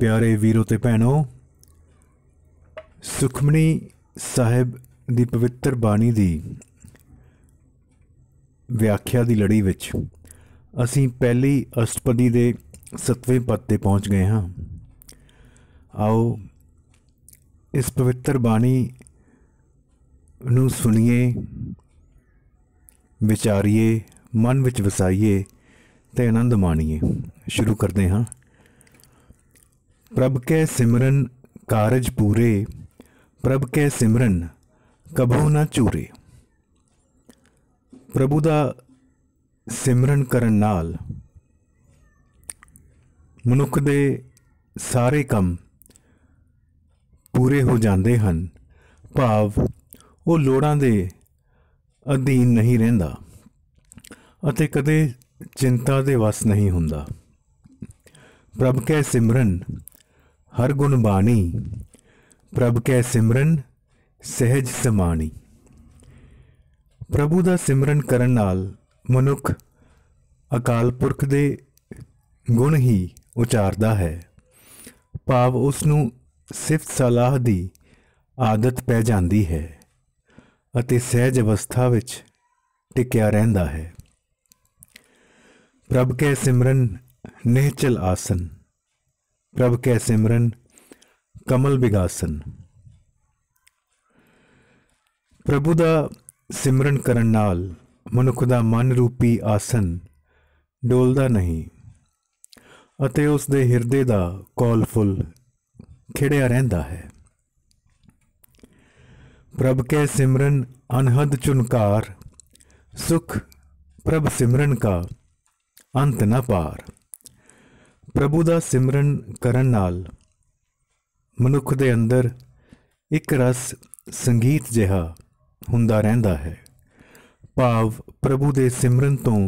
ਪਿਆਰੇ ਵੀਰੋ ਤੇ ਭੈਣੋ ਸੁਖਮਨੀ ਸਾਹਿਬ ਦੀ ਪਵਿੱਤਰ ਬਾਣੀ ਦੀ ਵਿਆਖਿਆ ਦੀ ਲੜੀ ਵਿੱਚ ਅਸੀਂ ਪਹਿਲੀ ਅਸ਼ਟਪਦੀ ਦੇ 7ਵੇਂ ਪਦ ਤੇ ਪਹੁੰਚ ਗਏ ਹਾਂ ਆਓ ਇਸ ਪਵਿੱਤਰ ਬਾਣੀ ਨੂੰ ਸੁਣੀਏ ਵਿਚਾਰੀਏ ਮਨ ਵਿੱਚ ਵਸਾਈਏ ਤੇ ਆਨੰਦ ਮਾਣੀਏ ਸ਼ੁਰੂ ਕਰਦੇ ਹਾਂ ਪ੍ਰਭ ਕੈ ਸਿਮਰਨ ਕਾਰਜ ਪੂਰੇ ਪ੍ਰਭ ਕੈ ਸਿਮਰਨ ਕਭੋ ਨਾ ਚੂਰੇ ਪ੍ਰਭੂ ਦਾ ਸਿਮਰਨ ਕਰਨ ਨਾਲ ਮਨੁੱਖ ਦੇ ਸਾਰੇ ਕੰਮ ਪੂਰੇ ਹੋ ਜਾਂਦੇ ਹਨ ਭਾਵ ਉਹ ਲੋੜਾਂ ਦੇ ਅਧੀਨ ਨਹੀਂ ਰਹਿੰਦਾ ਅਤੇ ਕਦੇ ਚਿੰਤਾ ਦੇ ਵਸ ਨਹੀਂ ਹੁੰਦਾ ਪ੍ਰਭ ਕੈ ਸਿਮਰਨ ਹਰ ਗੁਣ ਬਾਣੀ ਪ੍ਰਭ ਕੈ ਸਿਮਰਨ ਸਹਿਜ ਸਮਾਣੀ ਪ੍ਰਭੂ ਦਾ ਸਿਮਰਨ ਕਰਨ ਨਾਲ ਮਨੁੱਖ ਅਕਾਲ ਪੁਰਖ ਦੇ ਗੁਣ ਹੀ ਉਚਾਰਦਾ ਹੈ ਭਾਵ ਉਸ ਨੂੰ ਸਿਫਤ ਸਲਾਹ ਦੀ ਆਦਤ ਪੈ ਜਾਂਦੀ ਹੈ ਅਤੇ ਸਹਿਜ ਅਵਸਥਾ ਵਿੱਚ ਟਿਕਿਆ ਰਹਿੰਦਾ ਹੈ ਪ੍ਰਭ ਕੈ ਸਿਮਰਨ ਨਿਹਚਲ ਆਸਨ ਪ੍ਰਭ ਕੈ ਸਿਮਰਨ ਕਮਲ ਵਿਗਾਸਨ ਪ੍ਰਭੂ ਦਾ ਸਿਮਰਨ ਕਰਨ ਨਾਲ ਮਨੁੱਖ ਦਾ ਮਨ ਰੂਪੀ ਆਸਨ ਡੋਲਦਾ ਨਹੀਂ ਅਤੇ ਉਸ ਦੇ ਹਿਰਦੇ ਦਾ ਕੋਲ ਫੁੱਲ ਖਿੜਿਆ ਰਹਿੰਦਾ ਹੈ ਪ੍ਰਭ ਕੈ ਸਿਮਰਨ ਅਨਹਦ ਚੁਨਕਾਰ ਸੁਖ ਪ੍ਰਭ ਸਿਮਰਨ ਕਾ ਅੰਤ ਨਾ ਪਾਰ ਪ੍ਰਭੂ ਦਾ ਸਿਮਰਨ ਕਰਨ ਨਾਲ ਮਨੁੱਖ ਦੇ ਅੰਦਰ ਇੱਕ ਰਸ ਸੰਗੀਤ ਜਿਹਾ ਹੁੰਦਾ ਰਹਿੰਦਾ ਹੈ ਭਾਵ ਪ੍ਰਭੂ ਦੇ ਸਿਮਰਨ ਤੋਂ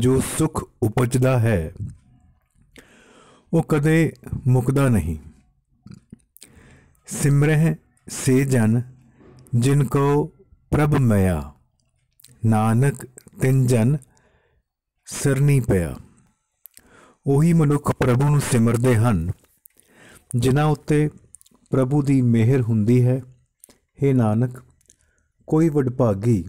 ਜੋ ਸੁਖ ਉਪਜਦਾ ਹੈ ਉਹ ਕਦੇ ਮੁਕਦਾ ਨਹੀਂ ਸਿਮਰਹਿ ਸੇ ਜਨ ਜਿਨ ਕੋ ਪ੍ਰਭ ਮਿਆ ਨਾਨਕ ਤਿੰਨ ਜਨ ਸਰਨੀ ਪਿਆ ਉਹੀ ਮਨੁੱਖ ਪ੍ਰਭੂ ਨੂੰ ਸਿਮਰਦੇ ਹਨ ਜਿਨ੍ਹਾਂ ਉੱਤੇ ਪ੍ਰਭੂ ਦੀ ਮਿਹਰ ਹੁੰਦੀ ਹੈ हे ਨਾਨਕ ਕੋਈ ਵਡਭਾਗੀ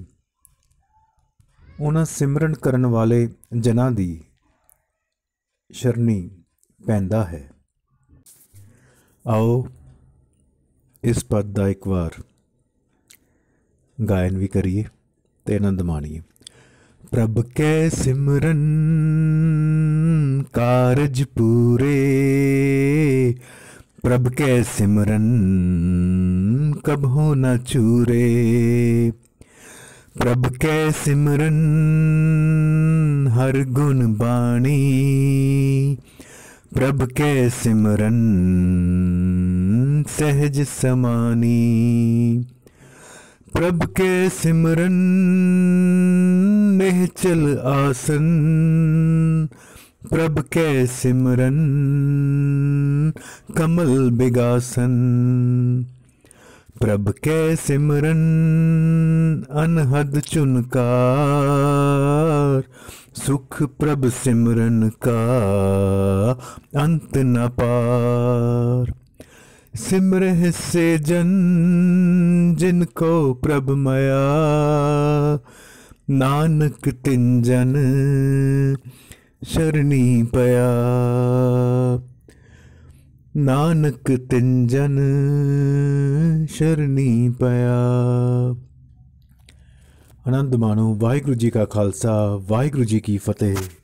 ਉਹਨਾਂ ਸਿਮਰਨ ਕਰਨ ਵਾਲੇ ਜਨਾਂ ਦੀ ਸ਼ਰਨੀ ਪੈਂਦਾ ਹੈ ਆਓ ਇਸ ਪਦ ਦਾ ਇੱਕ ਵਾਰ ਗਾਇਨ ਵੀ ਕਰੀਏ ਤੇ ਆਨੰਦ ਮਾਣੀਏ ਪ੍ਰਭ ਕੈ ਸਿਮਰਨ कारज पूरे प्रभ के सिमरन कब हो न चूरे प्रभ के सिमरन हर गुण बाणी प्रभ के सिमरन सहज समानी प्रभ के सिमरन चल आसन प्रभ के सिमरन कमल बिगासन प्रभ के सिमरन अनहद चुनकार सुख प्रभ सिमरन का अंत न पार सिमरह से जन जिनको प्रभ माया नानक तिन ਸ਼ਰਨੀ ਪਿਆ ਨਾਨਕ ਤਿੰਜਨ ਸ਼ਰਨੀ ਪਿਆ ਅਨੰਦ ਮਾਨੋ ਵਾਹਿਗੁਰੂ ਜੀ ਕਾ ਖਾਲਸਾ ਵਾਹਿਗੁਰੂ ਜੀ ਕੀ ਫਤਿਹ